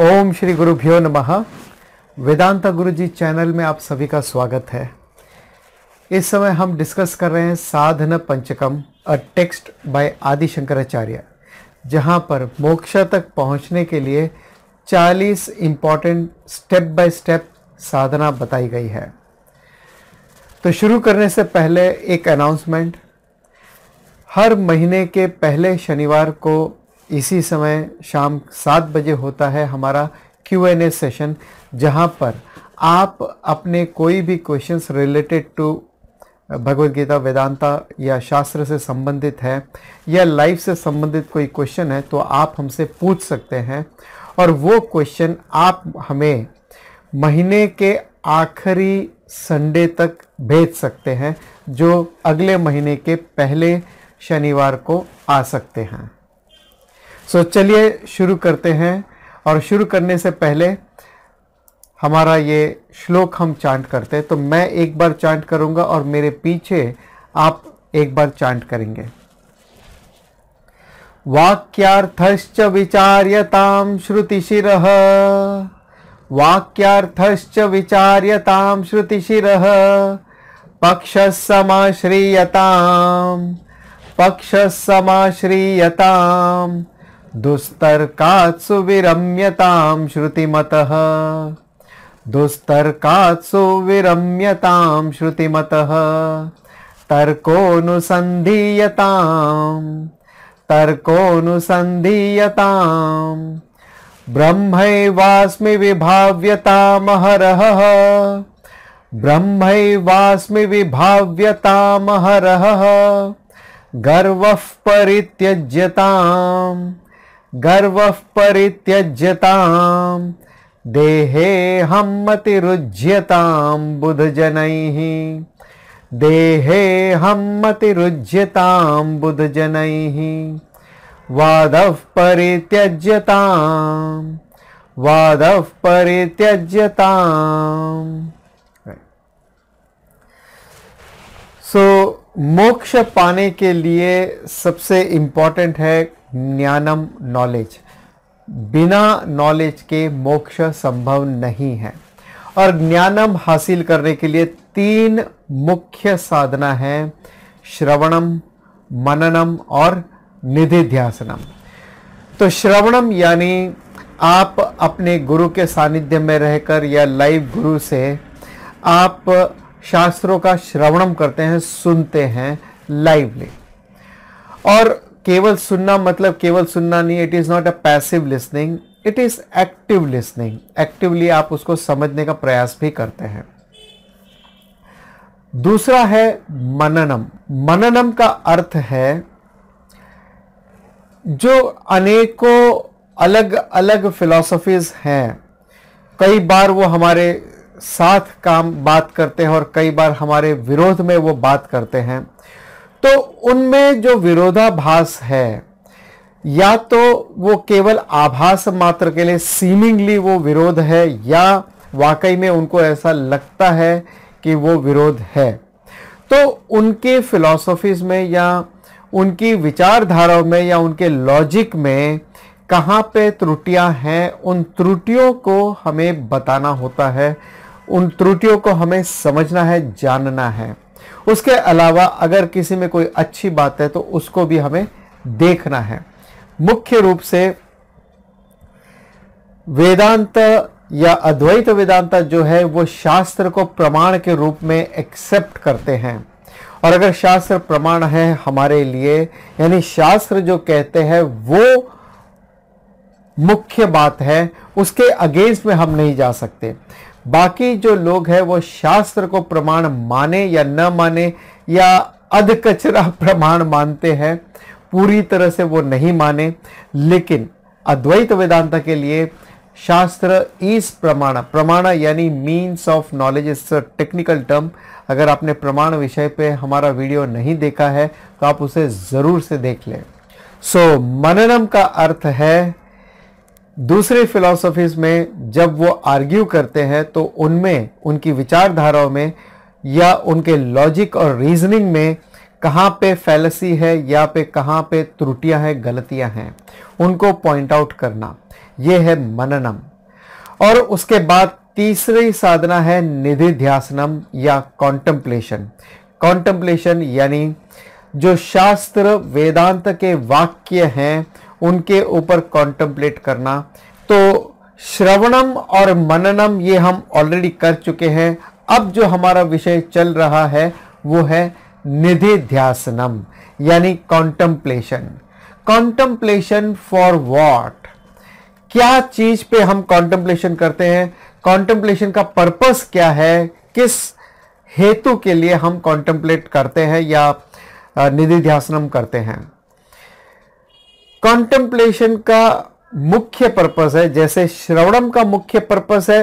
ओम श्री गुरु गुरुभ्यो नमः वेदांता गुरुजी चैनल में आप सभी का स्वागत है इस समय हम डिस्कस कर रहे हैं साधन पंचकम अ टेक्स्ट बाय आदि शंकराचार्य जहाँ पर मोक्ष तक पहुँचने के लिए 40 इम्पॉर्टेंट स्टेप बाय स्टेप साधना बताई गई है तो शुरू करने से पहले एक अनाउंसमेंट हर महीने के पहले शनिवार को इसी समय शाम सात बजे होता है हमारा क्यू एन ए सेशन जहाँ पर आप अपने कोई भी questions related to Bhagavad Gita Vedanta या शास्त्र से संबंधित है या लाइफ से संबंधित कोई क्वेश्चन है तो आप हमसे पूछ सकते हैं और वो क्वेश्चन आप हमें महीने के आखिरी संडे तक भेज सकते हैं जो अगले महीने के पहले शनिवार को आ सकते हैं सो चलिए शुरू करते हैं और शुरू करने से पहले हमारा ये श्लोक हम चांट करते हैं तो मैं एक बार चांट करूँगा और मेरे पीछे आप एक बार चांट करेंगे वाक्यार्थश्च विचार्यताम श्रुतिशिर वाक्यार्थश्च विचार्यताम श्रुतिशि पक्ष समाश्रीयताम पक्ष समाश्रीयताम दुस्तर्कात्सु विरम्यतां श्रुतिमतः दुस्तर्कात्सु विरम्यतां श्रुतिमतः तर्कोऽनुसन्धीयताम् तर्कोऽनुसन्धीयताम् ब्रह्मैवास्मि विभाव्यतामहरः ब्रह्मैवास्मि विभाव्यतामहरः गर्वः परित्यज्यताम् गर्व परित्यज्यता देहे बुध जन देहे बुध जन वाद परित्यज्यता वाद परित्यज्यता सो मोक्ष पाने के लिए सबसे इम्पॉर्टेंट है ज्ञानम नॉलेज बिना नॉलेज के मोक्ष संभव नहीं है और ज्ञानम हासिल करने के लिए तीन मुख्य साधना है श्रवणम मननम और निधिध्यासनम तो श्रवणम यानी आप अपने गुरु के सानिध्य में रहकर या लाइव गुरु से आप शास्त्रों का श्रवणम करते हैं सुनते हैं लाइवली और केवल सुनना मतलब केवल सुनना नहीं it is not a passive listening it is active listening actively आप उसको समझने का प्रयास भी करते हैं दूसरा है मननम मननम का अर्थ है जो अनेकों अलग अलग फिलॉसफीज हैं कई बार वो हमारे साथ काम बात करते हैं और कई बार हमारे विरोध में वो बात करते हैं तो उनमें जो विरोधाभास है या तो वो केवल आभास मात्र के लिए सीमिंगली वो विरोध है या वाकई में उनको ऐसा लगता है कि वो विरोध है तो उनके फिलॉसफीज में या उनकी विचारधाराओं में या उनके लॉजिक में कहाँ पे त्रुटियाँ हैं उन त्रुटियों को हमें बताना होता है उन त्रुटियों को हमें समझना है जानना है उसके अलावा अगर किसी में कोई अच्छी बात है तो उसको भी हमें देखना है मुख्य रूप से वेदांत या अद्वैत वेदांत जो है वो शास्त्र को प्रमाण के रूप में एक्सेप्ट करते हैं और अगर शास्त्र प्रमाण है हमारे लिए यानी शास्त्र जो कहते हैं वो मुख्य बात है उसके अगेंस्ट में हम नहीं जा सकते बाकी जो लोग हैं वो शास्त्र को प्रमाण माने या न माने या अध कचरा प्रमाण मानते हैं पूरी तरह से वो नहीं माने लेकिन अद्वैत वेदांत के लिए शास्त्र इस प्रमाण प्रमाण यानी means of knowledge is technical term अगर आपने प्रमाण विषय पे हमारा वीडियो नहीं देखा है तो आप उसे ज़रूर से देख लें सो so, मननम का अर्थ है दूसरी फिलोसफीज में जब वो आर्ग्यू करते हैं तो उनमें उनकी विचारधाराओं में या उनके लॉजिक और रीजनिंग में कहाँ पे फैलसी है या पे कहाँ पे त्रुटियां हैं गलतियां हैं उनको पॉइंट आउट करना ये है मननम और उसके बाद तीसरी साधना है निधि ध्यासनम या कॉन्टम्पलेशन कॉन्टम्पलेशन यानी जो शास्त्र वेदांत के वाक्य हैं उनके ऊपर कॉन्टम्पलेट करना तो श्रवणम और मननम ये हम ऑलरेडी कर चुके हैं अब जो हमारा विषय चल रहा है वो है निधि ध्यासनम यानी कॉन्टम्पलेशन कॉन्टम्पलेशन फॉर वॉट क्या चीज पे हम कॉन्टम्पलेशन करते हैं कॉन्टम्पलेशन का पर्पस क्या है किस हेतु के लिए हम कॉन्टम्पलेट करते हैं या निधि ध्यासनम करते हैं कॉन्टेम्पलेशन का मुख्य पर्पस है जैसे श्रवणम का मुख्य पर्पस है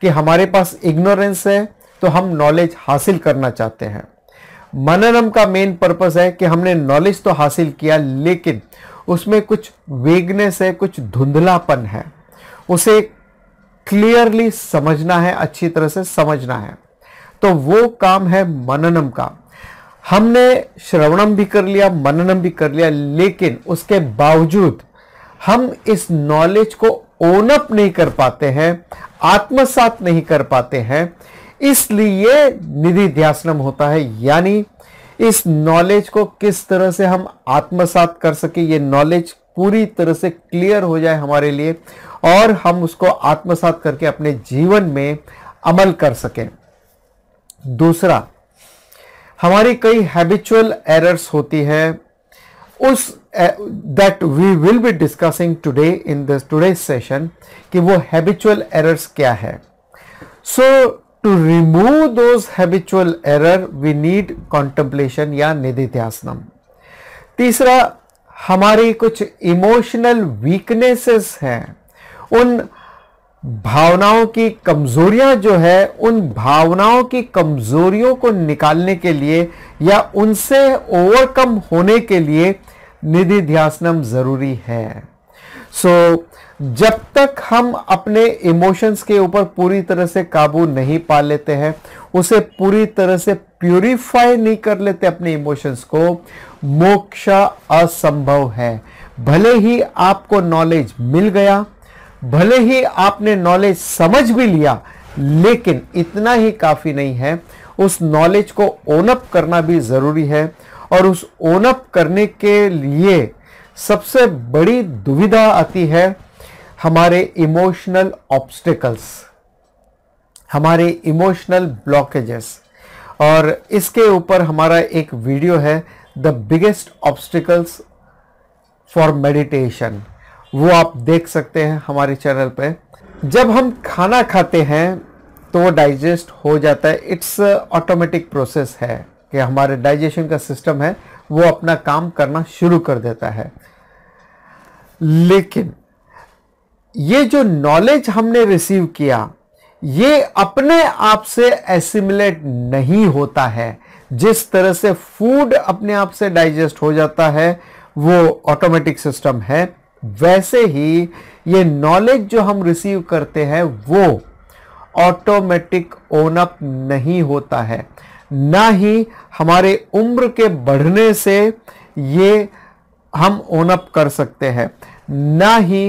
कि हमारे पास इग्नोरेंस है तो हम नॉलेज हासिल करना चाहते हैं मननम का मेन पर्पस है कि हमने नॉलेज तो हासिल किया लेकिन उसमें कुछ वेगनेस है कुछ धुंधलापन है उसे क्लियरली समझना है अच्छी तरह से समझना है तो वो काम है मननम का हमने श्रवणम भी कर लिया मननम भी कर लिया लेकिन उसके बावजूद हम इस नॉलेज को ओन अप नहीं कर पाते हैं आत्मसात नहीं कर पाते हैं इसलिए निधि ध्यासनम होता है यानी इस नॉलेज को किस तरह से हम आत्मसात कर सके ये नॉलेज पूरी तरह से क्लियर हो जाए हमारे लिए और हम उसको आत्मसात करके अपने जीवन में अमल कर सकें दूसरा हमारी कई हैबिचुअल एरर्स होती है उस that we will be discussing today in this today session कि वो हैबिचुअल एरर्स क्या है so to remove those habitual error we need contemplation या निधिध्यासनम तीसरा हमारी कुछ इमोशनल वीकनेसेस हैं उन भावनाओं की कमजोरियां जो है उन भावनाओं की कमजोरियों को निकालने के लिए या उनसे ओवरकम होने के लिए निधि ध्यासनम जरूरी है सो so, जब तक हम अपने इमोशंस के ऊपर पूरी तरह से काबू नहीं पा लेते हैं उसे पूरी तरह से प्यूरिफाई नहीं कर लेते अपने इमोशंस को मोक्षा असंभव है भले ही आपको नॉलेज मिल गया भले ही आपने नॉलेज समझ भी लिया लेकिन इतना ही काफ़ी नहीं है उस नॉलेज को ओनअप करना भी ज़रूरी है और उस ओनअप करने के लिए सबसे बड़ी दुविधा आती है हमारे इमोशनल ऑब्स्टिकल्स हमारे इमोशनल ब्लॉकेजेस और इसके ऊपर हमारा एक वीडियो है the biggest obstacles for meditation वो आप देख सकते हैं हमारे चैनल पे जब हम खाना खाते हैं तो वो डाइजेस्ट हो जाता है इट्स ऑटोमेटिक प्रोसेस है कि हमारे डाइजेशन का सिस्टम है वो अपना काम करना शुरू कर देता है लेकिन ये जो नॉलेज हमने रिसीव किया ये अपने आप से एसिमुलेट नहीं होता है जिस तरह से फूड अपने आप से डाइजेस्ट हो जाता है वो ऑटोमेटिक सिस्टम है वैसे ही ये नॉलेज जो हम रिसीव करते हैं वो ऑटोमेटिक ओन अप नहीं होता है ना ही हमारे उम्र के बढ़ने से ये हम ओन अप कर सकते हैं ना ही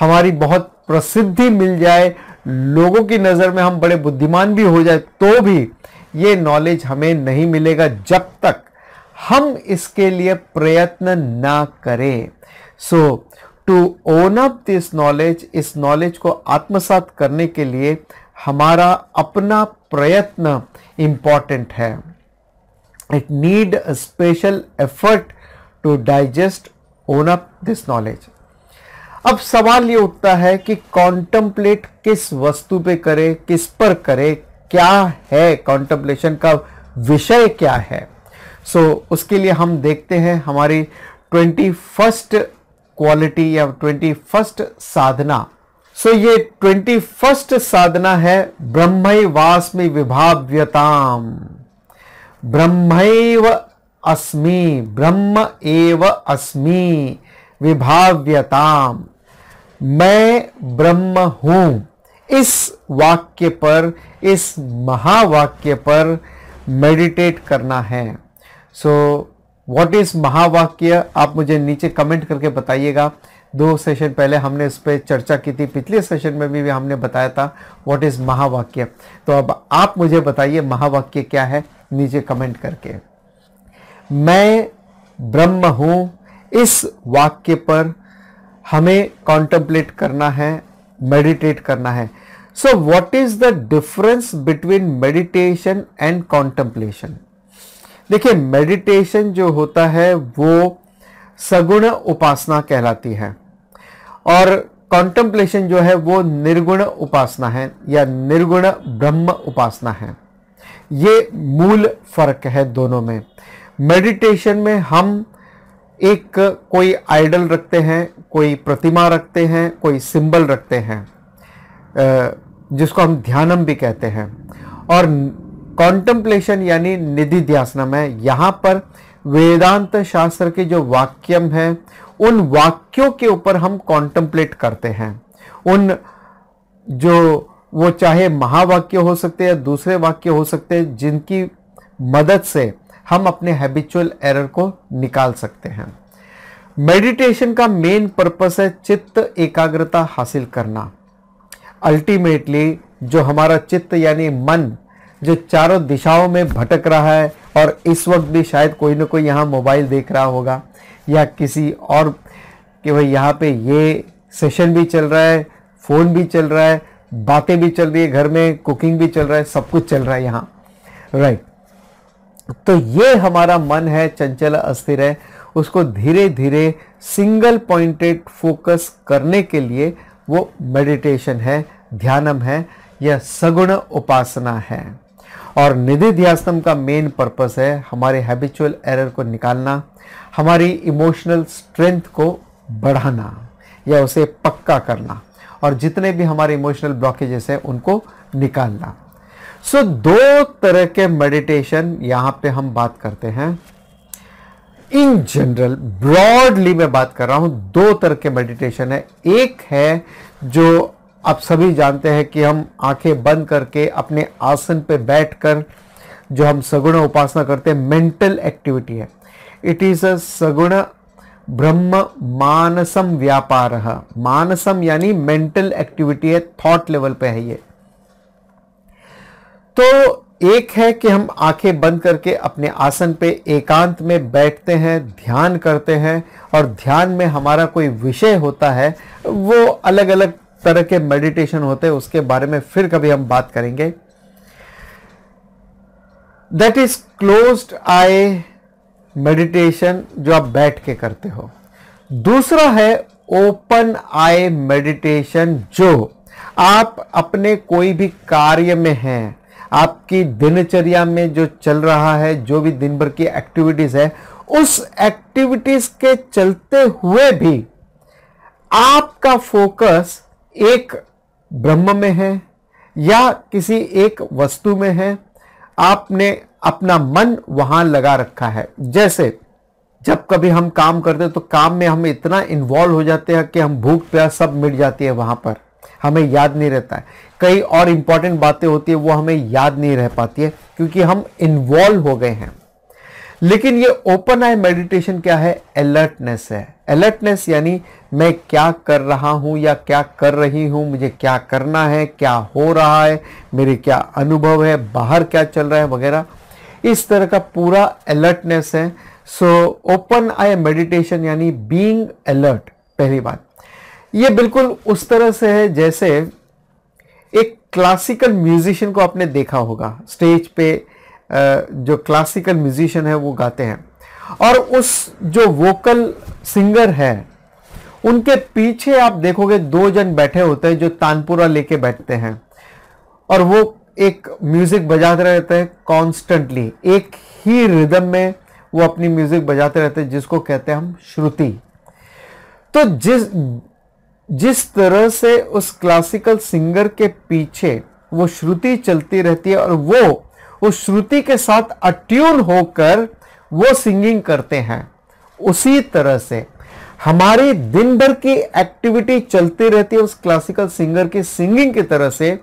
हमारी बहुत प्रसिद्धि मिल जाए लोगों की नज़र में हम बड़े बुद्धिमान भी हो जाए तो भी ये नॉलेज हमें नहीं मिलेगा जब तक हम इसके लिए प्रयत्न ना करें so so, to own up this knowledge इस नॉलेज को आत्मसात करने के लिए हमारा अपना प्रयत्न इम्पॉर्टेंट है it need a special effort to digest own up this knowledge अब सवाल ये उठता है कि कॉन्टम्पलेट किस वस्तु पे करे किस पर करे क्या है कॉन्टम्पलेशन का विषय क्या है सो so, उसके लिए हम देखते हैं हमारी ट्वेंटी फर्स्ट क्वालिटी या ट्वेंटी फर्स्ट साधना सो so, ये ट्वेंटी फर्स्ट साधना है ब्रह्म में विभाव्यताम ब्रह्म अस्मि ब्रह्म एव अस्मि विभाव्यताम मैं ब्रह्म हूं इस वाक्य पर इस महावाक्य पर मेडिटेट करना है सो so, व्हाट इज महावाक्य आप मुझे नीचे कमेंट करके बताइएगा दो सेशन पहले हमने इस पर चर्चा की थी पिछले सेशन में भी हमने बताया था व्हाट इज महावाक्य तो अब आप मुझे बताइए महावाक्य क्या है नीचे कमेंट करके मैं ब्रह्म हूं इस वाक्य पर हमें कॉन्टम्पलेट करना है मेडिटेट करना है so what is the difference between meditation and contemplation देखिए मेडिटेशन जो होता है वो सगुण उपासना कहलाती है और कॉन्टम्पलेशन जो है वो निर्गुण उपासना है या निर्गुण ब्रह्म उपासना है ये मूल फर्क है दोनों में मेडिटेशन में हम एक कोई आइडल रखते हैं कोई प्रतिमा रखते हैं कोई सिंबल रखते हैं जिसको हम ध्यानम भी कहते हैं और कॉन्टम्पलेशन यानी निधि ध्यासना में यहाँ पर वेदांत शास्त्र के जो वाक्यम हैं उन वाक्यों के ऊपर हम कॉन्टम्पलेट करते हैं उन जो वो चाहे महावाक्य हो सकते हैं दूसरे वाक्य हो सकते हैं जिनकी मदद से हम अपने हैबिचुअल एरर को निकाल सकते हैं मेडिटेशन का मेन पर्पस है चित्त एकाग्रता हासिल करना अल्टीमेटली जो हमारा चित्त यानी मन जो चारों दिशाओं में भटक रहा है और इस वक्त भी शायद कोई ना कोई यहाँ मोबाइल देख रहा होगा या किसी और कि भाई यहाँ पे ये सेशन भी चल रहा है फ़ोन भी चल रहा है बातें भी चल रही है घर में कुकिंग भी चल रहा है सब कुछ चल रहा है यहाँ राइट तो ये हमारा मन है चंचल अस्थिर है उसको धीरे धीरे सिंगल पॉइंटेड फोकस करने के लिए वो मेडिटेशन है ध्यानम है या सगुण उपासना है और निधि ध्यासम का मेन पर्पस है हमारे हैबिचुअल एरर को निकालना हमारी इमोशनल स्ट्रेंथ को बढ़ाना या उसे पक्का करना और जितने भी हमारे इमोशनल ब्लॉकेजेस हैं उनको निकालना सो so, दो तरह के मेडिटेशन यहाँ पे हम बात करते हैं इन जनरल ब्रॉडली मैं बात कर रहा हूँ दो तरह के मेडिटेशन है एक है जो आप सभी जानते हैं कि हम आंखें बंद करके अपने आसन पे बैठकर जो हम सगुण उपासना करते हैं मेंटल एक्टिविटी है इट इज़ अ सगुण ब्रह्म मानसम व्यापार मानसम यानी मेंटल एक्टिविटी है थॉट लेवल पे है ये तो एक है कि हम आंखें बंद करके अपने आसन पे एकांत में बैठते हैं ध्यान करते हैं और ध्यान में हमारा कोई विषय होता है वो अलग अलग तरह के मेडिटेशन होते हैं उसके बारे में फिर कभी हम बात करेंगे that is closed eye meditation जो आप बैठ के करते हो दूसरा है ओपन आई मेडिटेशन जो आप अपने कोई भी कार्य में हैं आपकी दिनचर्या में जो चल रहा है जो भी दिन भर की एक्टिविटीज है उस एक्टिविटीज के चलते हुए भी आपका फोकस एक ब्रह्म में है या किसी एक वस्तु में है आपने अपना मन वहां लगा रखा है जैसे जब कभी हम काम करते हैं तो काम में हम इतना इन्वॉल्व हो जाते हैं कि हम भूख प्यास सब मिट जाती है वहां पर हमें याद नहीं रहता है कई और इंपॉर्टेंट बातें होती है वो हमें याद नहीं रह पाती है क्योंकि हम इन्वॉल्व हो गए हैं लेकिन ये ओपन आई मेडिटेशन क्या है अलर्टनेस है अलर्टनेस यानी मैं क्या कर रहा हूं या क्या कर रही हूं मुझे क्या करना है क्या हो रहा है मेरे क्या अनुभव है बाहर क्या चल रहा है वगैरह इस तरह का पूरा अलर्टनेस है सो ओपन आई मेडिटेशन यानी बीइंग अलर्ट पहली बात ये बिल्कुल उस तरह से है जैसे एक क्लासिकल म्यूजिशियन को आपने देखा होगा स्टेज पे जो क्लासिकल म्यूजिशियन है वो गाते हैं और उस जो वोकल सिंगर है उनके पीछे आप देखोगे दो जन बैठे होते हैं जो तानपुरा लेके बैठते हैं और वो एक म्यूजिक बजाते रहते हैं कॉन्स्टेंटली एक ही रिदम में वो अपनी म्यूजिक बजाते रहते हैं जिसको कहते हैं हम श्रुति तो जिस जिस तरह से उस क्लासिकल सिंगर के पीछे वो श्रुति चलती रहती है और वो उस श्रुति के साथ अट्यून होकर वो सिंगिंग करते हैं उसी तरह से हमारी दिन भर की एक्टिविटी चलती रहती है उस क्लासिकल सिंगर की सिंगिंग की तरह से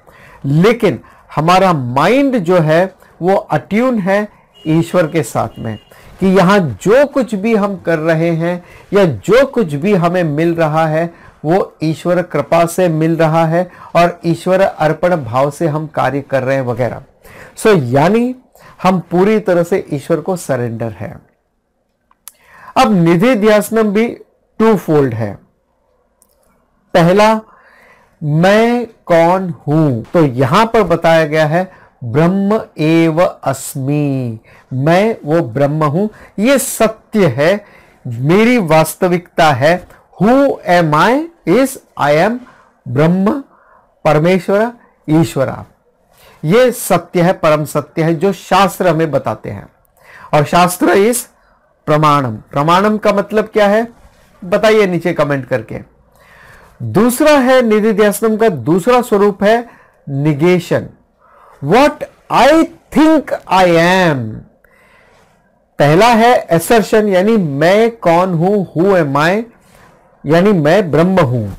लेकिन हमारा माइंड जो है वो अट्यून है ईश्वर के साथ में कि यहाँ जो कुछ भी हम कर रहे हैं या जो कुछ भी हमें मिल रहा है वो ईश्वर कृपा से मिल रहा है और ईश्वर अर्पण भाव से हम कार्य कर रहे हैं वगैरह सो so, यानी हम पूरी तरह से ईश्वर को सरेंडर है अब निधि ध्यासनम भी टू फोल्ड है पहला मैं कौन हूं तो यहां पर बताया गया है ब्रह्म एव अस्मि मैं वो ब्रह्म हूं ये सत्य है मेरी वास्तविकता है who am I is I am ब्रह्म परमेश्वर ईश्वरा ये सत्य है परम सत्य है जो शास्त्र हमें बताते हैं और शास्त्र इस प्रमाणम प्रमाणम का मतलब क्या है बताइए नीचे कमेंट करके दूसरा है निधि का दूसरा स्वरूप है negation what I think I am पहला है एसर्शन यानी मैं कौन हूं हु एम आई यानी मैं ब्रह्म हूं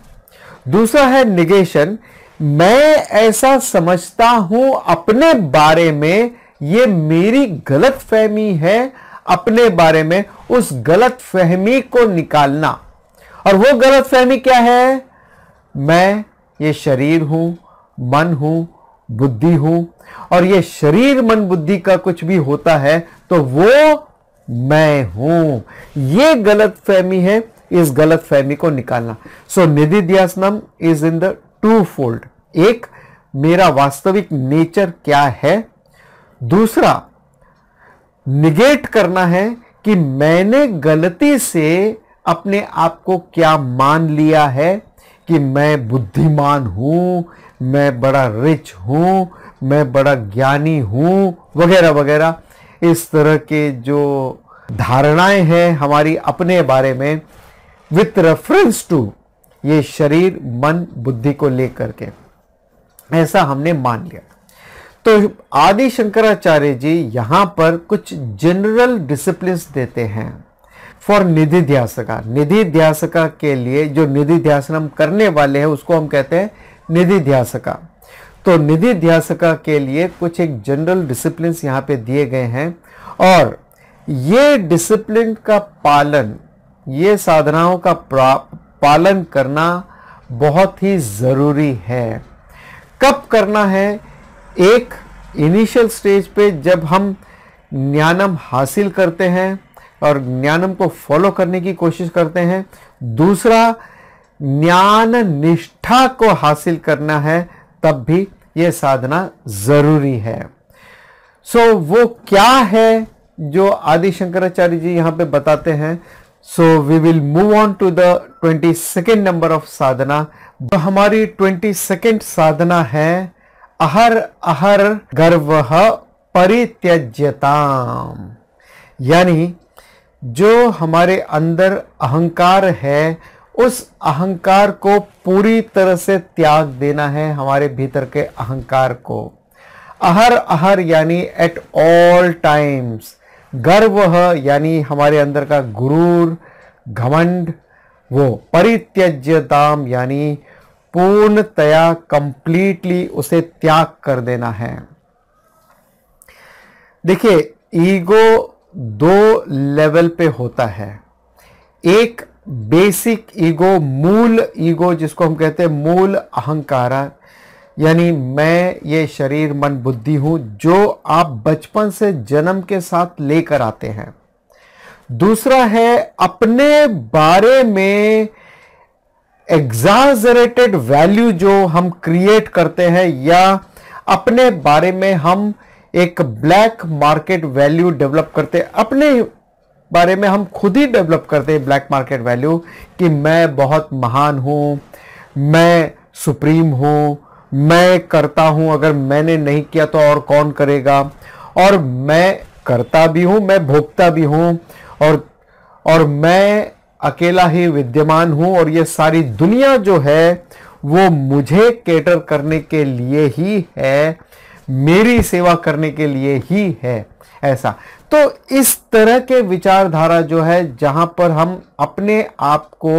दूसरा है निगेशन मैं ऐसा समझता हूं अपने बारे में ये मेरी गलत फहमी है अपने बारे में उस गलत फहमी को निकालना और वो गलत फहमी क्या है मैं ये शरीर हूं मन हूं बुद्धि हूं और ये शरीर मन बुद्धि का कुछ भी होता है तो वो मैं हूं ये गलत फहमी है इस गलत फहमी को निकालना सो निधि ध्यासनम is in the two fold एक मेरा वास्तविक नेचर क्या है दूसरा निगेट करना है कि मैंने गलती से अपने आप को क्या मान लिया है कि मैं बुद्धिमान हूं मैं बड़ा रिच हूं मैं बड़ा ज्ञानी हूं वगैरह वगैरह इस तरह के जो धारणाएं हैं हमारी अपने बारे में विथ रेफरेंस टू ये शरीर मन बुद्धि को लेकर के ऐसा हमने मान लिया तो आदि शंकराचार्य जी यहां पर कुछ जनरल डिसिप्लिन देते हैं फॉर निधि ध्यासका निधि ध्यासका के लिए जो निधि ध्यास करने वाले हैं उसको हम कहते हैं निधि ध्यासका तो निधि ध्यासका के लिए कुछ एक जनरल डिसिप्लिन यहाँ पे दिए गए हैं और ये डिसिप्लिन का पालन ये साधनाओं का पालन करना बहुत ही ज़रूरी है कब करना है एक इनिशियल स्टेज पे जब हम ज्ञानम हासिल करते हैं और ज्ञानम को फॉलो करने की कोशिश करते हैं दूसरा ज्ञान निष्ठा को हासिल करना है तब भी ये साधना ज़रूरी है सो so, वो क्या है जो आदि शंकराचार्य जी यहाँ पे बताते हैं so we will move on to the twenty second number of साधना हमारी ट्वेंटी सेकेंड साधना है अहर अहर गर्व परित्यज्यताम यानी जो हमारे अंदर अहंकार है उस अहंकार को पूरी तरह से त्याग देना है हमारे भीतर के अहंकार को अहर अहर यानी एट ऑल टाइम्स गर्व यानी हमारे अंदर का गुरूर घमंड वो परित्यज्यताम यानी पूर्णतया कंप्लीटली उसे त्याग कर देना है देखिए ईगो दो लेवल पे होता है एक बेसिक ईगो मूल ईगो जिसको हम कहते हैं मूल अहंकारा यानी मैं ये शरीर मन बुद्धि हूँ जो आप बचपन से जन्म के साथ लेकर आते हैं दूसरा है अपने बारे में एग्जाजरेटेड वैल्यू जो हम क्रिएट करते हैं या अपने बारे में हम एक ब्लैक मार्केट वैल्यू डेवलप करते अपने बारे में हम खुद ही डेवलप करते हैं ब्लैक मार्केट वैल्यू कि मैं बहुत महान हूँ मैं सुप्रीम हूँ मैं करता हूं अगर मैंने नहीं किया तो और कौन करेगा और मैं करता भी हूं मैं भोगता भी हूं और और मैं अकेला ही विद्यमान हूं और ये सारी दुनिया जो है वो मुझे केटर करने के लिए ही है मेरी सेवा करने के लिए ही है ऐसा तो इस तरह के विचारधारा जो है जहां पर हम अपने आप को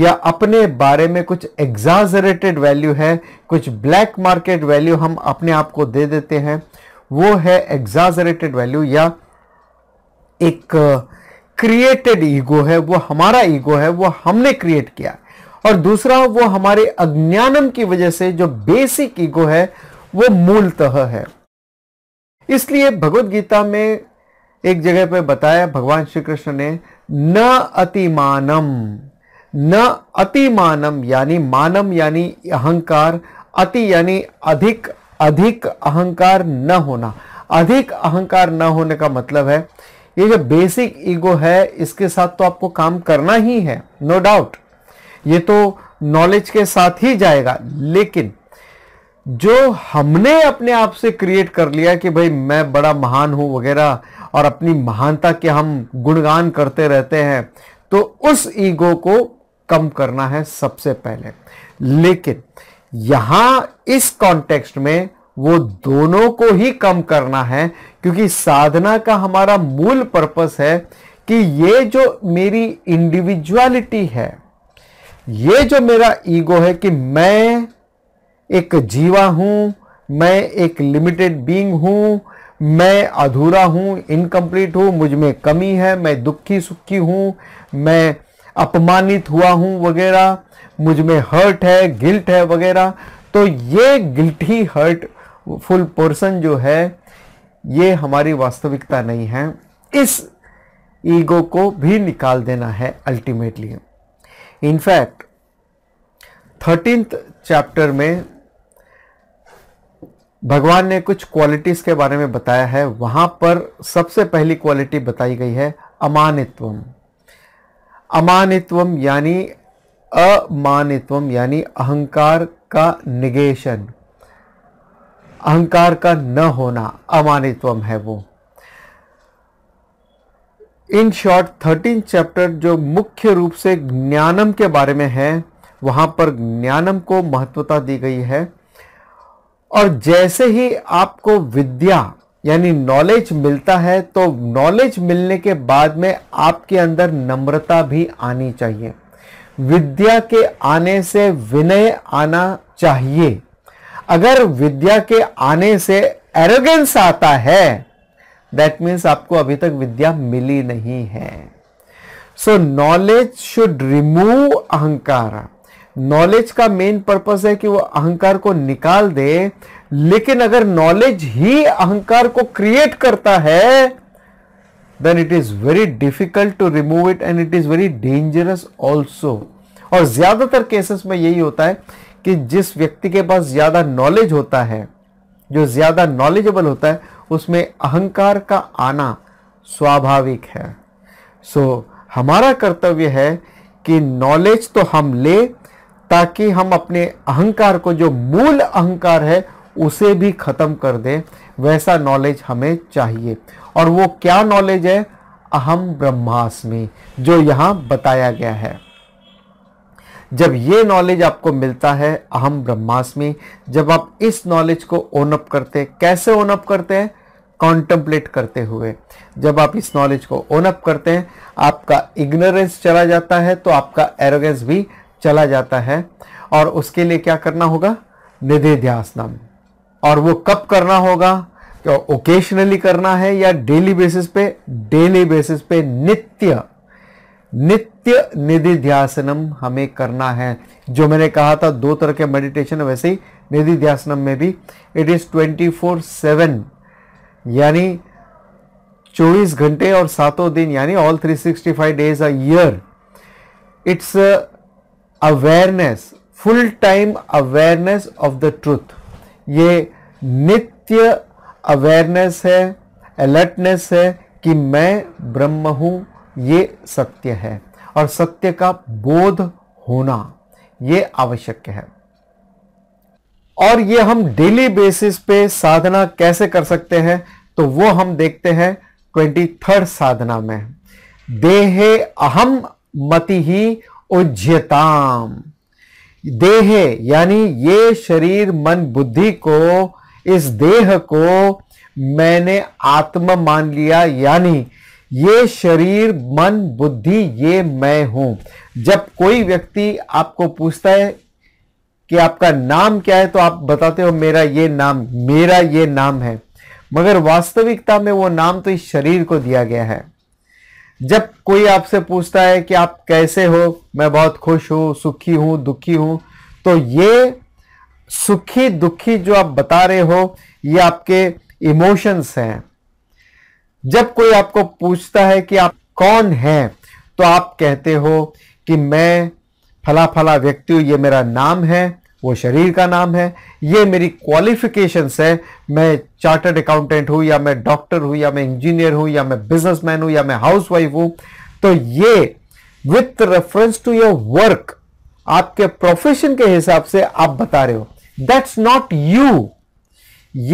या अपने बारे में कुछ एग्जाजरेटेड वैल्यू है कुछ ब्लैक मार्केट वैल्यू हम अपने आप को दे देते हैं वो है एग्जाजरेटेड वैल्यू या एक क्रिएटेड ईगो है वो हमारा ईगो है वो हमने क्रिएट किया और दूसरा वो हमारे अज्ञानम की वजह से जो बेसिक ईगो है वो मूलतः है इसलिए भगवत गीता में एक जगह पे बताया भगवान श्री कृष्ण ने न अतिमानम न अति मानम यानी मानम यानी अहंकार अति यानी अधिक अधिक अहंकार न होना अधिक अहंकार न होने का मतलब है ये जो बेसिक ईगो है इसके साथ तो आपको काम करना ही है नो डाउट ये तो नॉलेज के साथ ही जाएगा लेकिन जो हमने अपने आप से क्रिएट कर लिया कि भाई मैं बड़ा महान हूं वगैरह और अपनी महानता के हम गुणगान करते रहते हैं तो उस ईगो को कम करना है सबसे पहले लेकिन यहां इस कॉन्टेक्स्ट में वो दोनों को ही कम करना है क्योंकि साधना का हमारा मूल पर्पस है कि ये जो मेरी इंडिविजुअलिटी है ये जो मेरा ईगो है कि मैं एक जीवा हूं मैं एक लिमिटेड बीइंग हूं मैं अधूरा हूं इनकम्प्लीट हूं मुझ में कमी है मैं दुखी सुखी हूं मैं अपमानित हुआ हूँ वगैरह मुझ में हर्ट है गिल्ट है वगैरह तो ये गिल्टी हर्ट फुल पर्सन जो है ये हमारी वास्तविकता नहीं है इस ईगो को भी निकाल देना है अल्टीमेटली इनफैक्ट थर्टींथ चैप्टर में भगवान ने कुछ क्वालिटीज़ के बारे में बताया है वहाँ पर सबसे पहली क्वालिटी बताई गई है अमानित्वम अमानित्वम यानी अमानित्वम यानी अहंकार का निगेशन अहंकार का न होना अमानित्वम है वो इन शॉर्ट थर्टीन चैप्टर जो मुख्य रूप से ज्ञानम के बारे में है वहां पर ज्ञानम को महत्वता दी गई है और जैसे ही आपको विद्या यानी नॉलेज मिलता है तो नॉलेज मिलने के बाद में आपके अंदर नम्रता भी आनी चाहिए विद्या के आने से विनय आना चाहिए अगर विद्या के आने से एरोगेंस आता है दैट मीन्स आपको अभी तक विद्या मिली नहीं है सो नॉलेज शुड रिमूव अहंकार नॉलेज का मेन पर्पस है कि वो अहंकार को निकाल दे लेकिन अगर नॉलेज ही अहंकार को क्रिएट करता है then it is very difficult to remove it and it is very dangerous also और ज्यादातर केसेस में यही होता है कि जिस व्यक्ति के पास ज्यादा नॉलेज होता है जो ज्यादा नॉलेजेबल होता है उसमें अहंकार का आना स्वाभाविक है सो so, हमारा कर्तव्य है कि नॉलेज तो हम ले ताकि हम अपने अहंकार को जो मूल अहंकार है उसे भी ख़त्म कर दे वैसा नॉलेज हमें चाहिए और वो क्या नॉलेज है अहम ब्रह्मास्मि जो यहाँ बताया गया है जब ये नॉलेज आपको मिलता है अहम ब्रह्मास्मि जब आप इस नॉलेज को ओनअप करते हैं कैसे ओनअप करते हैं कॉन्टम्पलेट करते हुए जब आप इस नॉलेज को ओनअप करते हैं आपका इग्नोरेंस चला जाता है तो आपका एरोगेंस भी चला जाता है और उसके लिए क्या करना होगा निधि ध्यास नाम और वो कब करना होगा क्या ओकेशनली करना है या डेली बेसिस पे डेली बेसिस पे नित्य नित्य निधि ध्यासनम हमें करना है जो मैंने कहा था दो तरह के मेडिटेशन वैसे ही निधि ध्यासनम में भी it is twenty four seven यानी चौबीस घंटे और सातों दिन यानी all three sixty five days a year it's awareness full time awareness of the truth ये नित्य अवेयरनेस है अलर्टनेस है कि मैं ब्रह्म हूँ ये सत्य है और सत्य का बोध होना ये आवश्यक है और ये हम डेली बेसिस पे साधना कैसे कर सकते हैं तो वो हम देखते हैं ट्वेंटी थर्ड साधना में देहे अहम मति ही उज्जताम देह यानी ये शरीर मन बुद्धि को इस देह को मैंने आत्मा मान लिया यानी ये शरीर मन बुद्धि ये मैं हूं जब कोई व्यक्ति आपको पूछता है कि आपका नाम क्या है तो आप बताते हो मेरा ये नाम मेरा ये नाम है मगर वास्तविकता में वो नाम तो इस शरीर को दिया गया है जब कोई आपसे पूछता है कि आप कैसे हो मैं बहुत खुश हूँ सुखी हूँ दुखी हूँ तो ये सुखी दुखी जो आप बता रहे हो ये आपके इमोशंस हैं जब कोई आपको पूछता है कि आप कौन हैं तो आप कहते हो कि मैं फला फला व्यक्ति हूँ ये मेरा नाम है वो शरीर का नाम है ये मेरी क्वालिफिकेशंस है मैं चार्टर्ड अकाउंटेंट हूँ या मैं डॉक्टर हूँ या मैं इंजीनियर हूँ या मैं बिजनेसमैन हूँ या मैं हाउसवाइफ हूँ तो ये with reference to your work आपके प्रोफेशन के हिसाब से आप बता रहे हो दैट्स नॉट यू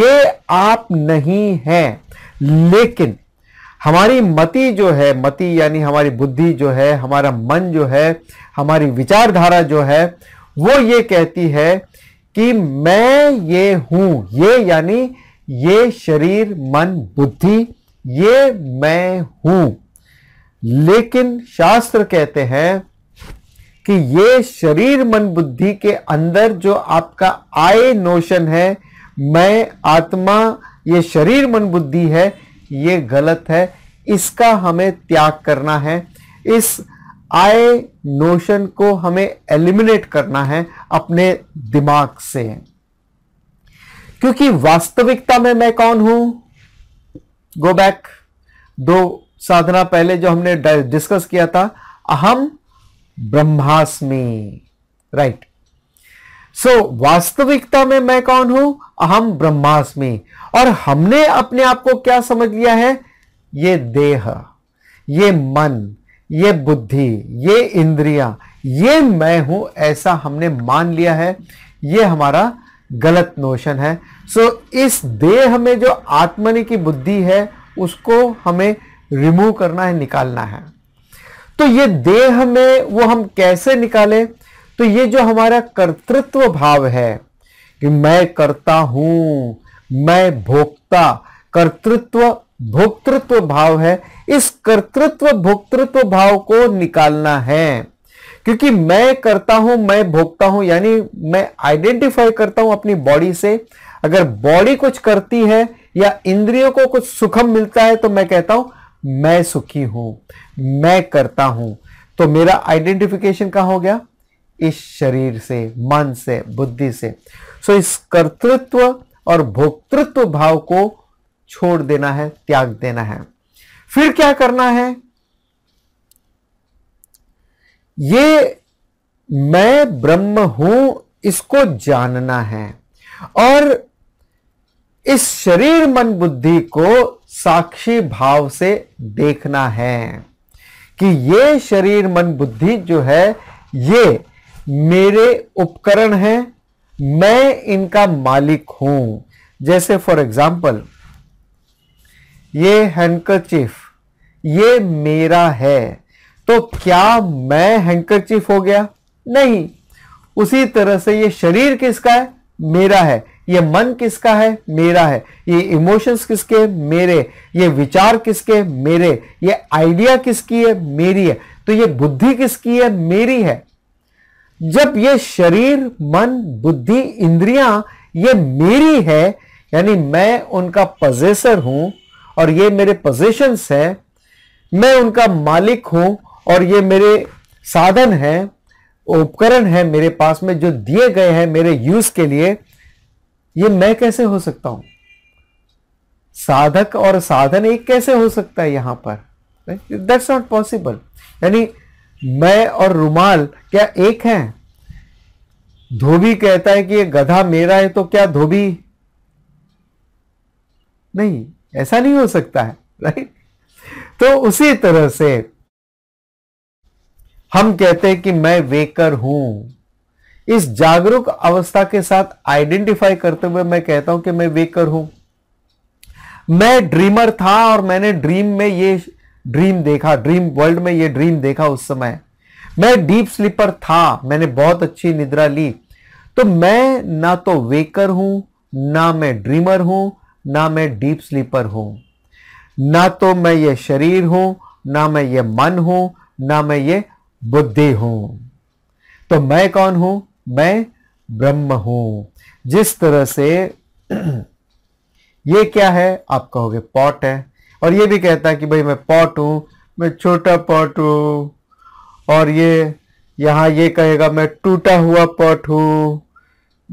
ये आप नहीं है लेकिन हमारी मति जो है मति यानी हमारी बुद्धि जो है हमारा मन जो है हमारी विचारधारा जो है वो ये कहती है कि मैं ये हूं ये यानी ये शरीर मन बुद्धि ये मैं हूं लेकिन शास्त्र कहते हैं कि ये शरीर मन बुद्धि के अंदर जो आपका आय नोशन है मैं आत्मा ये शरीर मन बुद्धि है ये गलत है इसका हमें त्याग करना है इस आए नोशन को हमें एलिमिनेट करना है अपने दिमाग से क्योंकि वास्तविकता में मैं कौन हूं गो बैक दो साधना पहले जो हमने डिस्कस किया था अहम ब्रह्मास्मि राइट सो वास्तविकता में मैं कौन हूं अहम ब्रह्मास्मि और हमने अपने आप को क्या समझ लिया है ये देह ये मन ये बुद्धि ये इंद्रिया ये मैं हूं ऐसा हमने मान लिया है ये हमारा गलत नोशन है सो so, इस देह में जो आत्मनि की बुद्धि है उसको हमें रिमूव करना है निकालना है तो ये देह में वो हम कैसे निकालें तो ये जो हमारा कर्तृत्व भाव है कि मैं करता हूं मैं भोक्ता कर्तृत्व भोक्तृत्व भाव है इस कर्तृत्व भोक्तृत्व भाव को निकालना है क्योंकि मैं करता हूं मैं भोगता हूं यानी मैं आइडेंटिफाई करता हूं अपनी बॉडी से अगर बॉडी कुछ करती है या इंद्रियों को कुछ सुखम मिलता है तो मैं कहता हूं मैं सुखी हूं मैं करता हूं तो मेरा आइडेंटिफिकेशन कहा हो गया इस शरीर से मन से बुद्धि से सो so, इस कर्तृत्व और भोक्तृत्व भाव को छोड़ देना है त्याग देना है फिर क्या करना है ये मैं ब्रह्म हूं इसको जानना है और इस शरीर मन बुद्धि को साक्षी भाव से देखना है कि ये शरीर मन बुद्धि जो है ये मेरे उपकरण है मैं इनका मालिक हूं जैसे फॉर एग्जाम्पल ये चीफ ये मेरा है तो क्या मैं हैंकरचीफ हो गया नहीं उसी तरह से ये शरीर किसका है मेरा है ये मन किसका है मेरा है ये इमोशंस किसके मेरे ये विचार किसके मेरे ये आइडिया किसकी है मेरी है तो ये बुद्धि किसकी है मेरी है जब ये शरीर मन बुद्धि इंद्रियां ये मेरी है यानी मैं उनका पजेसर हूं और ये मेरे पोजिशंस है मैं उनका मालिक हूं और ये मेरे साधन है उपकरण है मेरे पास में जो दिए गए हैं मेरे यूज के लिए ये मैं कैसे हो सकता हूं साधक और साधन एक कैसे हो सकता है यहां पर दैट्स नॉट पॉसिबल यानी मैं और रुमाल क्या एक है धोबी कहता है कि ये गधा मेरा है तो क्या धोबी नहीं ऐसा नहीं हो सकता है राइट तो उसी तरह से हम कहते हैं कि मैं वेकर हूं इस जागरूक अवस्था के साथ आइडेंटिफाई करते हुए मैं कहता हूं कि मैं वेकर हूं मैं ड्रीमर था और मैंने ड्रीम में ये ड्रीम देखा ड्रीम वर्ल्ड में ये ड्रीम देखा उस समय मैं डीप स्लीपर था मैंने बहुत अच्छी निद्रा ली तो मैं ना तो वेकर हूं ना मैं ड्रीमर हूं ना मैं डीप स्लीपर हूँ ना तो मैं ये शरीर हूँ ना मैं ये मन हूँ ना मैं ये बुद्धि हूँ तो मैं कौन हूँ मैं ब्रह्म हूँ जिस तरह से ये क्या है आप कहोगे पॉट है और ये भी कहता है कि भाई मैं पॉट हूँ मैं छोटा पॉट हूँ और ये यहाँ ये कहेगा मैं टूटा हुआ पॉट हूँ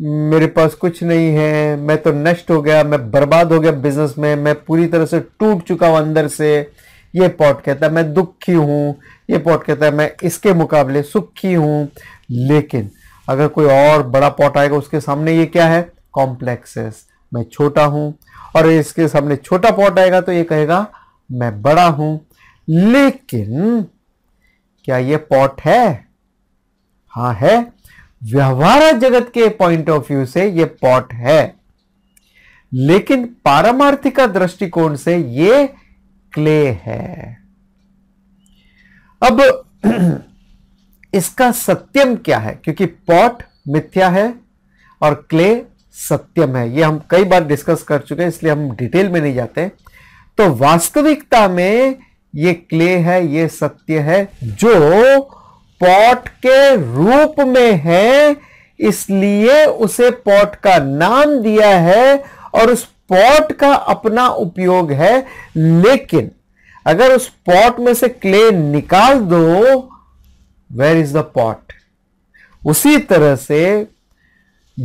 मेरे पास कुछ नहीं है मैं तो नष्ट हो गया मैं बर्बाद हो गया बिजनेस में मैं पूरी तरह से टूट चुका हूँ अंदर से ये पॉट कहता है मैं दुखी हूँ ये पॉट कहता है मैं इसके मुकाबले सुखी हूँ लेकिन अगर कोई और बड़ा पॉट आएगा उसके सामने ये क्या है कॉम्प्लेक्सेस मैं छोटा हूँ और इसके सामने छोटा पॉट आएगा तो ये कहेगा मैं बड़ा हूँ लेकिन क्या ये पॉट है हाँ है व्यवहार जगत के पॉइंट ऑफ व्यू से यह पॉट है लेकिन पारमार्थिक दृष्टिकोण से यह क्ले है अब इसका सत्यम क्या है क्योंकि पॉट मिथ्या है और क्ले सत्यम है यह हम कई बार डिस्कस कर चुके हैं इसलिए हम डिटेल में नहीं जाते तो वास्तविकता में यह क्ले है यह सत्य है जो पॉट के रूप में है इसलिए उसे पॉट का नाम दिया है और उस पॉट का अपना उपयोग है लेकिन अगर उस पॉट में से क्ले निकाल दो वेर इज द पॉट उसी तरह से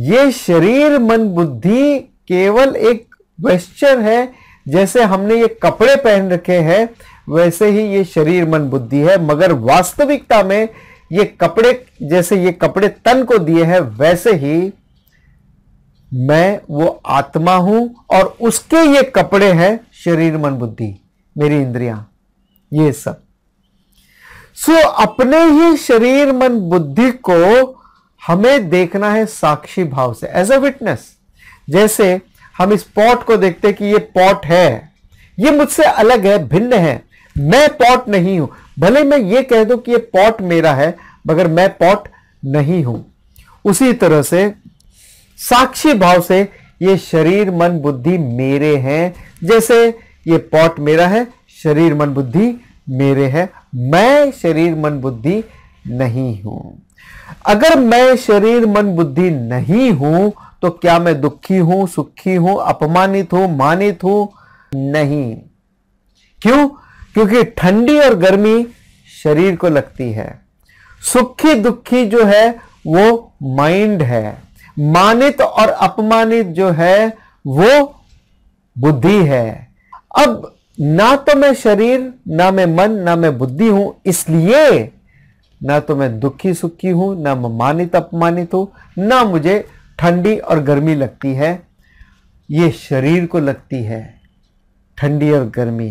ये शरीर मन बुद्धि केवल एक वेस्चर है जैसे हमने ये कपड़े पहन रखे हैं वैसे ही ये शरीर मन बुद्धि है मगर वास्तविकता में ये कपड़े जैसे ये कपड़े तन को दिए हैं वैसे ही मैं वो आत्मा हूं और उसके ये कपड़े हैं शरीर मन बुद्धि मेरी इंद्रियां ये सब सो so, अपने ही शरीर मन बुद्धि को हमें देखना है साक्षी भाव से एज अ विटनेस जैसे हम इस पॉट को देखते कि ये पॉट है ये मुझसे अलग है भिन्न है मैं पॉट नहीं हूं भले मैं ये कह दूं कि ये पॉट मेरा है मगर मैं पॉट नहीं हूं उसी तरह से साक्षी भाव से ये शरीर मन बुद्धि मेरे हैं जैसे ये पॉट मेरा है शरीर मन बुद्धि मेरे है मैं शरीर मन बुद्धि नहीं हूं अगर मैं शरीर मन बुद्धि नहीं हूं तो क्या मैं दुखी हूं सुखी हूं अपमानित हूं मानित हूं नहीं क्यों क्योंकि ठंडी और गर्मी शरीर को लगती है सुखी दुखी जो है वो माइंड है मानित और अपमानित जो है वो बुद्धि है अब ना तो मैं शरीर ना मैं मन ना मैं बुद्धि हूं इसलिए ना तो मैं दुखी सुखी हूं ना मैं मानित अपमानित हूं ना मुझे ठंडी और गर्मी लगती है ये शरीर को लगती है ठंडी और गर्मी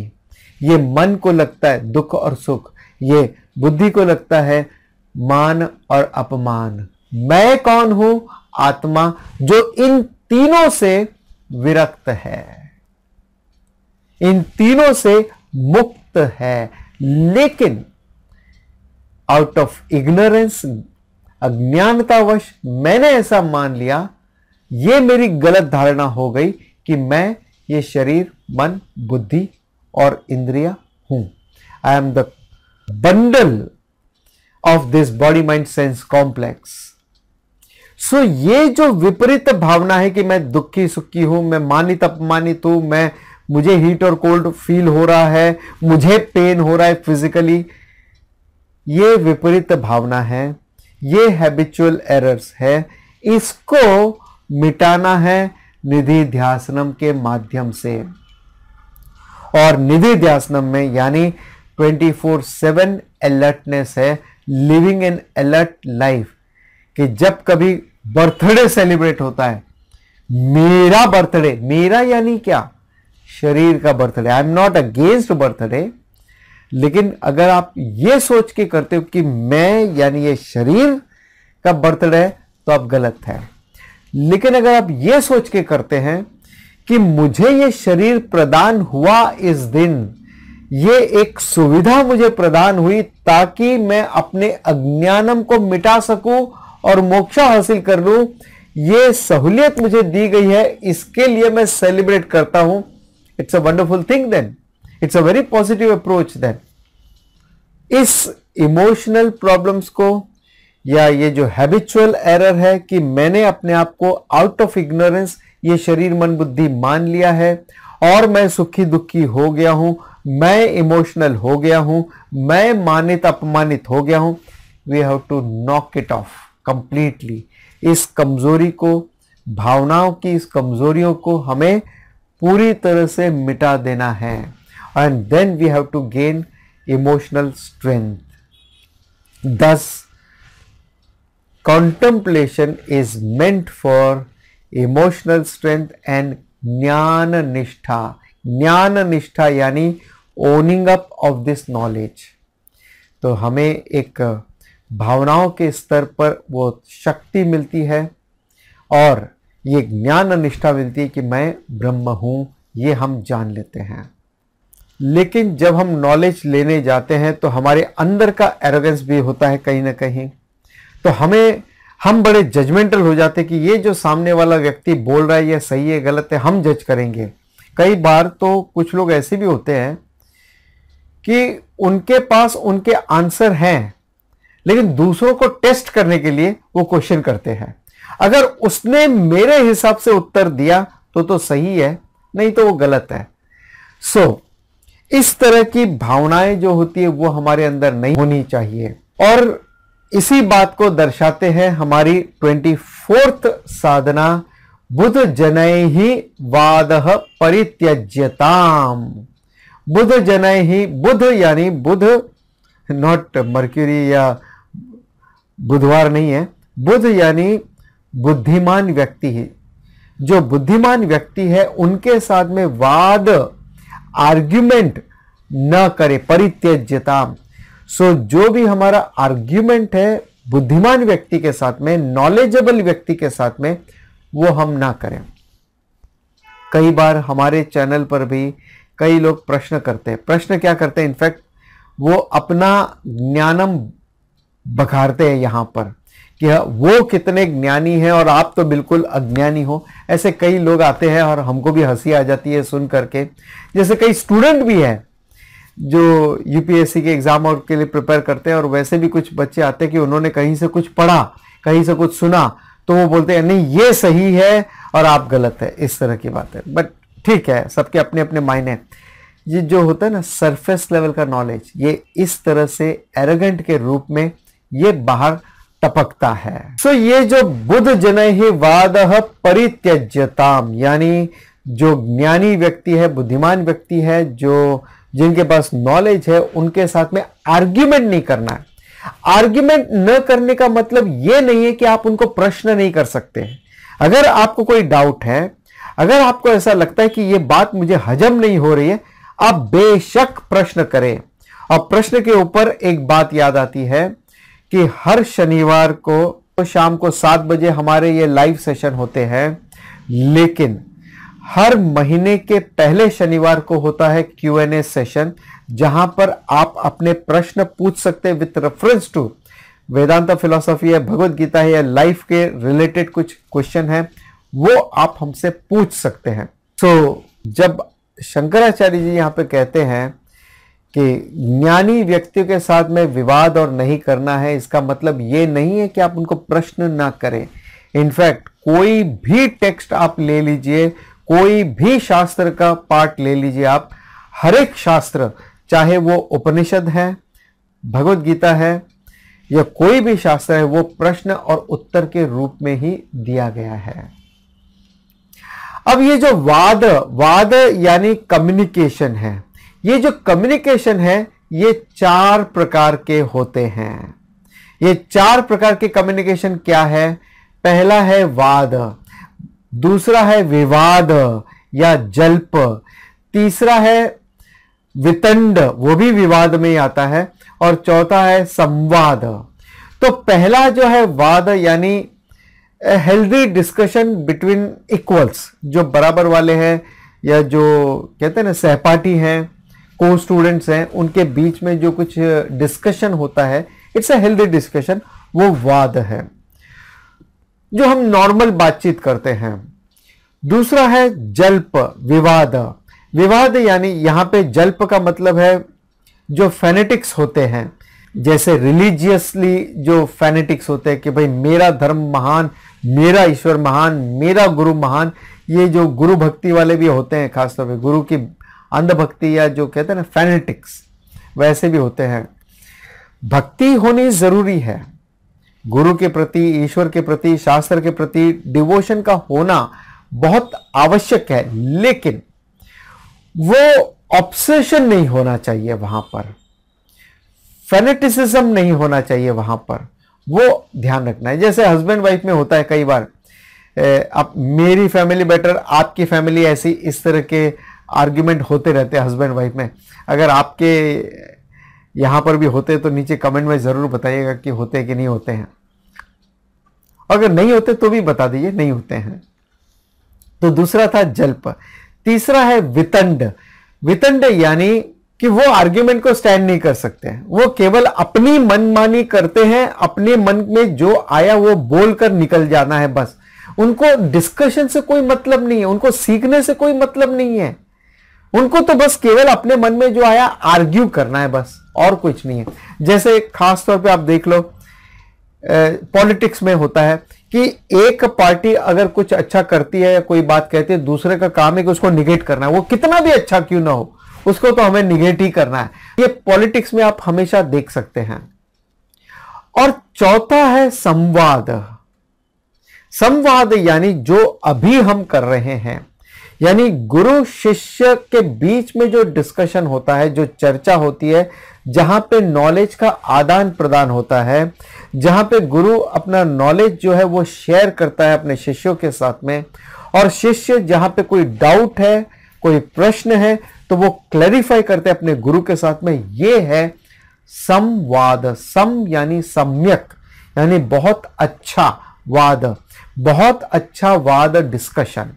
ये मन को लगता है दुख और सुख ये बुद्धि को लगता है मान और अपमान मैं कौन हूं आत्मा जो इन तीनों से विरक्त है इन तीनों से मुक्त है लेकिन आउट ऑफ इग्नोरेंस अज्ञानतावश मैंने ऐसा मान लिया ये मेरी गलत धारणा हो गई कि मैं ये शरीर मन बुद्धि और इंद्रिया हूं I am the bundle of this body mind sense complex so ये जो विपरीत भावना है कि मैं दुखी सुखी हूं मैं मानित अपमानित हूं मैं मुझे हीट और कोल्ड फील हो रहा है मुझे पेन हो रहा है फिजिकली ये विपरीत भावना है ये हैबिचुअल एरर्स है इसको मिटाना है निधि ध्यासनम के माध्यम से और निधि ध्यासनम में यानी 24/7 सेवन अलर्टनेस है लिविंग एन अलर्ट लाइफ कि जब कभी बर्थडे सेलिब्रेट होता है मेरा बर्थडे मेरा यानी क्या शरीर का birthday I am not against birthday लेकिन अगर आप ये सोच के करते हो कि मैं यानी ये शरीर का बर्थडे है तो आप गलत है लेकिन अगर आप ये सोच के करते हैं कि मुझे ये शरीर प्रदान हुआ इस दिन ये एक सुविधा मुझे प्रदान हुई ताकि मैं अपने अज्ञानम को मिटा सकूं और मोक्षा हासिल कर लूं ये सहूलियत मुझे दी गई है इसके लिए मैं सेलिब्रेट करता हूं it's a wonderful thing then it's a very positive approach then इस इमोशनल प्रॉब्लम्स को या ये जो हैबिचुअल एरर है कि मैंने अपने आप को आउट ऑफ इग्नोरेंस ये शरीर मन बुद्धि मान लिया है और मैं सुखी दुखी हो गया हूँ मैं इमोशनल हो गया हूँ मैं मानित अपमानित हो गया हूँ we have to knock it off completely इस कमजोरी को भावनाओं की इस कमजोरियों को हमें पूरी तरह से मिटा देना है and then we have to gain emotional strength thus contemplation is meant for emotional strength and ज्ञान निष्ठा ज्ञान निष्ठा यानी owning up of this knowledge तो हमें एक भावनाओं के स्तर पर वो शक्ति मिलती है और ये ज्ञान निष्ठा मिलती है कि मैं ब्रह्म हूँ ये हम जान लेते हैं लेकिन जब हम नॉलेज लेने जाते हैं तो हमारे अंदर का एरोगेंस भी होता है कहीं ना कहीं तो हमें हम बड़े जजमेंटल हो जाते कि ये जो सामने वाला व्यक्ति बोल रहा है ये सही है गलत है हम जज करेंगे कई बार तो कुछ लोग ऐसे भी होते हैं कि उनके पास उनके आंसर हैं लेकिन दूसरों को टेस्ट करने के लिए वो क्वेश्चन करते हैं अगर उसने मेरे हिसाब से उत्तर दिया तो तो सही है नहीं तो वो गलत है सो so, इस तरह की भावनाएं जो होती है वो हमारे अंदर नहीं होनी चाहिए और इसी बात को दर्शाते हैं हमारी ट्वेंटी फोर्थ साधना बुध जनय ही वाद परित्यज्यताम बुध जनय ही बुध यानी बुध नॉट मर्क्यूरी या बुधवार नहीं है बुध यानी बुद्धिमान व्यक्ति ही जो बुद्धिमान व्यक्ति है उनके साथ में वाद आर्ग्यूमेंट न करे परित्यज्यताम सो so, जो भी हमारा आर्ग्यूमेंट है बुद्धिमान व्यक्ति के साथ में नॉलेजेबल व्यक्ति के साथ में वो हम ना करें कई बार हमारे चैनल पर भी कई लोग प्रश्न करते हैं प्रश्न क्या करते हैं इनफैक्ट वो अपना ज्ञानम बघारते हैं यहां पर कि हाँ, वो कितने ज्ञानी हैं और आप तो बिल्कुल अज्ञानी हो ऐसे कई लोग आते हैं और हमको भी हंसी आ जाती है सुन करके जैसे कई स्टूडेंट भी हैं जो यूपीएससी के एग्ज़ाम और के लिए प्रिपेयर करते हैं और वैसे भी कुछ बच्चे आते हैं कि उन्होंने कहीं से कुछ पढ़ा कहीं से कुछ सुना तो वो बोलते हैं नहीं ये सही है और आप गलत है इस तरह की बात है बट ठीक है सबके अपने अपने मायने ये जो होता है ना सरफेस लेवल का नॉलेज ये इस तरह से एरोगेंट के रूप में ये बाहर टपकता है सो so, ये जो बुद्ध जन ही वाद परित्यजताम यानी जो ज्ञानी व्यक्ति है बुद्धिमान व्यक्ति है जो जिनके पास नॉलेज है उनके साथ में आर्ग्यूमेंट नहीं करना है आर्ग्यूमेंट न करने का मतलब यह नहीं है कि आप उनको प्रश्न नहीं कर सकते अगर आपको कोई डाउट है अगर आपको ऐसा लगता है कि यह बात मुझे हजम नहीं हो रही है आप बेशक प्रश्न करें और प्रश्न के ऊपर एक बात याद आती है कि हर शनिवार को शाम को सात बजे हमारे ये लाइव सेशन होते हैं लेकिन हर महीने के पहले शनिवार को होता है क्यू एन ए सेशन जहां पर आप अपने प्रश्न पूछ सकते with reference to Vedanta philosophy है भगवत गीता है या लाइफ के रिलेटेड कुछ क्वेश्चन है वो आप हमसे पूछ सकते हैं सो so, जब शंकराचार्य जी यहाँ पे कहते हैं कि ज्ञानी व्यक्तियों के साथ में विवाद और नहीं करना है इसका मतलब ये नहीं है कि आप उनको प्रश्न ना करें इनफैक्ट कोई भी टेक्स्ट आप ले लीजिए कोई भी शास्त्र का पाठ ले लीजिए आप हर एक शास्त्र चाहे वो उपनिषद है भगवत गीता है या कोई भी शास्त्र है वो प्रश्न और उत्तर के रूप में ही दिया गया है अब ये जो वाद वाद यानी कम्युनिकेशन है ये जो कम्युनिकेशन है ये चार प्रकार के होते हैं ये चार प्रकार के कम्युनिकेशन क्या है पहला है वाद दूसरा है विवाद या जल्प तीसरा है वितंड वो भी विवाद में आता है और चौथा है संवाद तो पहला जो है वाद यानी हेल्दी डिस्कशन बिटवीन इक्वल्स जो बराबर वाले हैं या जो कहते हैं ना सहपाठी हैं को स्टूडेंट्स हैं उनके बीच में जो कुछ डिस्कशन होता है इट्स अ हेल्दी डिस्कशन वो वाद है जो हम नॉर्मल बातचीत करते हैं दूसरा है जल्प विवाद विवाद यानी यहाँ पे जल्प का मतलब है जो फैनेटिक्स होते हैं जैसे रिलीजियसली जो फैनेटिक्स होते हैं कि भाई मेरा धर्म महान मेरा ईश्वर महान मेरा गुरु महान ये जो गुरु भक्ति वाले भी होते हैं खासतौर पर गुरु की अंधभक्ति या जो कहते हैं ना फैनेटिक्स वैसे भी होते हैं भक्ति होनी ज़रूरी है गुरु के प्रति ईश्वर के प्रति शास्त्र के प्रति डिवोशन का होना बहुत आवश्यक है लेकिन वो ऑब्सेशन नहीं होना चाहिए वहां पर फेनेटिसिज्म नहीं होना चाहिए वहां पर वो ध्यान रखना है जैसे हस्बैंड वाइफ में होता है कई बार अब मेरी फैमिली बेटर आपकी फैमिली ऐसी इस तरह के आर्ग्यूमेंट होते रहते हैं हस्बैंड वाइफ में अगर आपके यहाँ पर भी होते तो नीचे कमेंट में ज़रूर बताइएगा कि होते कि नहीं होते हैं अगर नहीं होते तो भी बता दीजिए नहीं होते हैं तो दूसरा था जल्प तीसरा है वितंड वितंड यानी कि वो आर्ग्यूमेंट को स्टैंड नहीं कर सकते हैं वो केवल अपनी मनमानी करते हैं अपने मन में जो आया वो बोलकर निकल जाना है बस उनको डिस्कशन से कोई मतलब नहीं है उनको सीखने से कोई मतलब नहीं है उनको तो बस केवल अपने मन में जो आया आर्ग्यू करना है बस और कुछ नहीं है जैसे खास तौर पे आप देख लो पॉलिटिक्स में होता है कि एक पार्टी अगर कुछ अच्छा करती है या कोई बात कहती है दूसरे का काम है कि उसको निगेट करना है वो कितना भी अच्छा क्यों ना हो उसको तो हमें निगेट ही करना है ये पॉलिटिक्स में आप हमेशा देख सकते हैं और चौथा है संवाद संवाद यानी जो अभी हम कर रहे हैं यानी गुरु शिष्य के बीच में जो डिस्कशन होता है जो चर्चा होती है जहाँ पे नॉलेज का आदान प्रदान होता है जहाँ पे गुरु अपना नॉलेज जो है वो शेयर करता है अपने शिष्यों के साथ में और शिष्य जहाँ पे कोई डाउट है कोई प्रश्न है तो वो क्लैरिफाई करते हैं अपने गुरु के साथ में ये है संवाद सम यानी सम्यक यानी बहुत अच्छा वाद बहुत अच्छा वाद डिस्कशन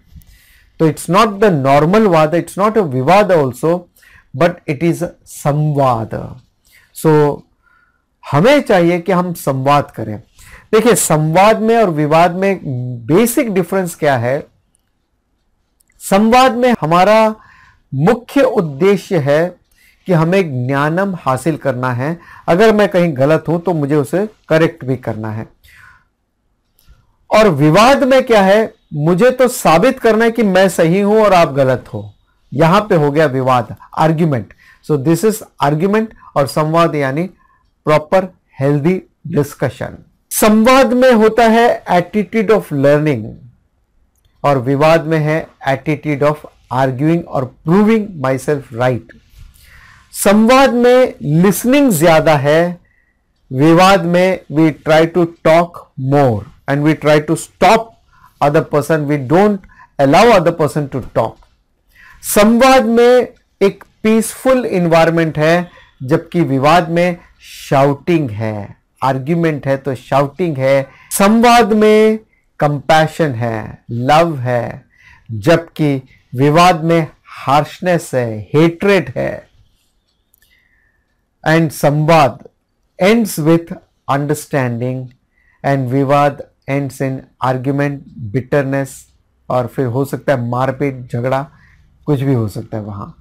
तो इट्स नॉट द नॉर्मल वाद इट्स नॉट अ विवाद ऑल्सो बट इट इज संवाद सो हमें चाहिए कि हम संवाद करें देखिए संवाद में और विवाद में बेसिक डिफरेंस क्या है संवाद में हमारा मुख्य उद्देश्य है कि हमें ज्ञानम हासिल करना है अगर मैं कहीं गलत हूं तो मुझे उसे करेक्ट भी करना है और विवाद में क्या है मुझे तो साबित करना है कि मैं सही हूं और आप गलत हो यहां पे हो गया विवाद argument so this is argument और संवाद यानी प्रॉपर हेल्दी डिस्कशन संवाद में होता है एटीट्यूड ऑफ लर्निंग और विवाद में है एटीट्यूड ऑफ आर्ग्यूइंग और प्रूविंग माई सेल्फ राइट संवाद में लिसनिंग ज्यादा है विवाद में we try to talk more and we try to stop other person we don't allow other person to talk संवाद में एक पीसफुल इन्वायरमेंट है जबकि विवाद में शाउटिंग है आर्ग्यूमेंट है तो शाउटिंग है संवाद में कंपैशन है लव है जबकि विवाद में हार्शनेस है हेट्रेट है एंड संवाद एंड्स विथ अंडरस्टैंडिंग एंड विवाद एंड्स इन आर्ग्यूमेंट बिटरनेस और फिर हो सकता है मारपीट झगड़ा कुछ भी हो सकता है वहाँ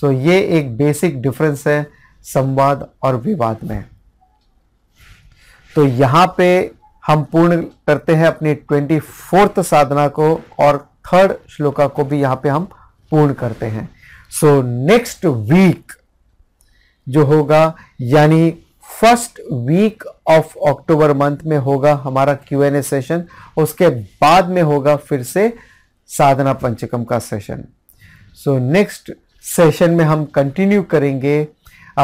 सो so, ये एक बेसिक डिफरेंस है संवाद और विवाद में तो यहाँ पे हम पूर्ण करते हैं अपनी ट्वेंटी फोर्थ साधना को और थर्ड श्लोका को भी यहाँ पे हम पूर्ण करते हैं सो नेक्स्ट वीक जो होगा यानी first week of October month में होगा हमारा क्यू एन ए सेशन उसके बाद में होगा फिर से साधना पंचकम का सेशन सो नेक्स्ट सेशन में हम कंटिन्यू करेंगे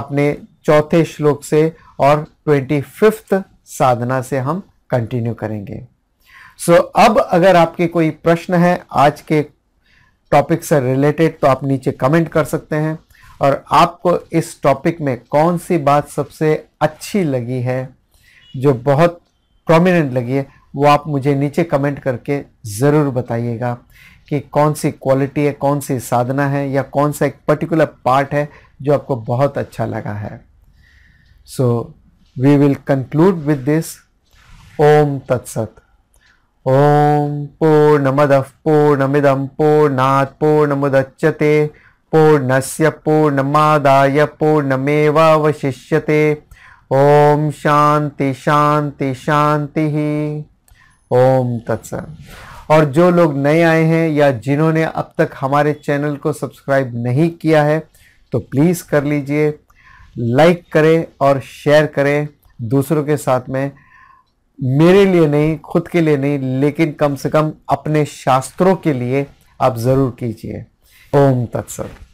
अपने चौथे श्लोक से और ट्वेंटी फिफ्थ साधना से हम कंटिन्यू करेंगे सो so, अब अगर आपके कोई प्रश्न है आज के टॉपिक से रिलेटेड तो आप नीचे कमेंट कर सकते हैं और आपको इस टॉपिक में कौन सी बात सबसे अच्छी लगी है जो बहुत प्रोमिनेंट लगी है वो आप मुझे नीचे कमेंट करके ज़रूर बताइएगा कि कौन सी क्वालिटी है कौन सी साधना है या कौन सा एक पर्टिकुलर पार्ट है जो आपको बहुत अच्छा लगा है so we will conclude with this ओम तत्सत ओम पूर्णमद पूर्णमिदम पूर्णात् पूर्णमुदच्यते पूर्णस्य पूर्णमादाय पूर्णमेवावशिष्यते ओम शांति शांति शांति ही ओम तत्स और जो लोग नए आए हैं या जिन्होंने अब तक हमारे चैनल को सब्सक्राइब नहीं किया है तो प्लीज़ कर लीजिए लाइक करें और शेयर करें दूसरों के साथ में मेरे लिए नहीं खुद के लिए नहीं लेकिन कम से कम अपने शास्त्रों के लिए आप ज़रूर कीजिए Om Tat Sat.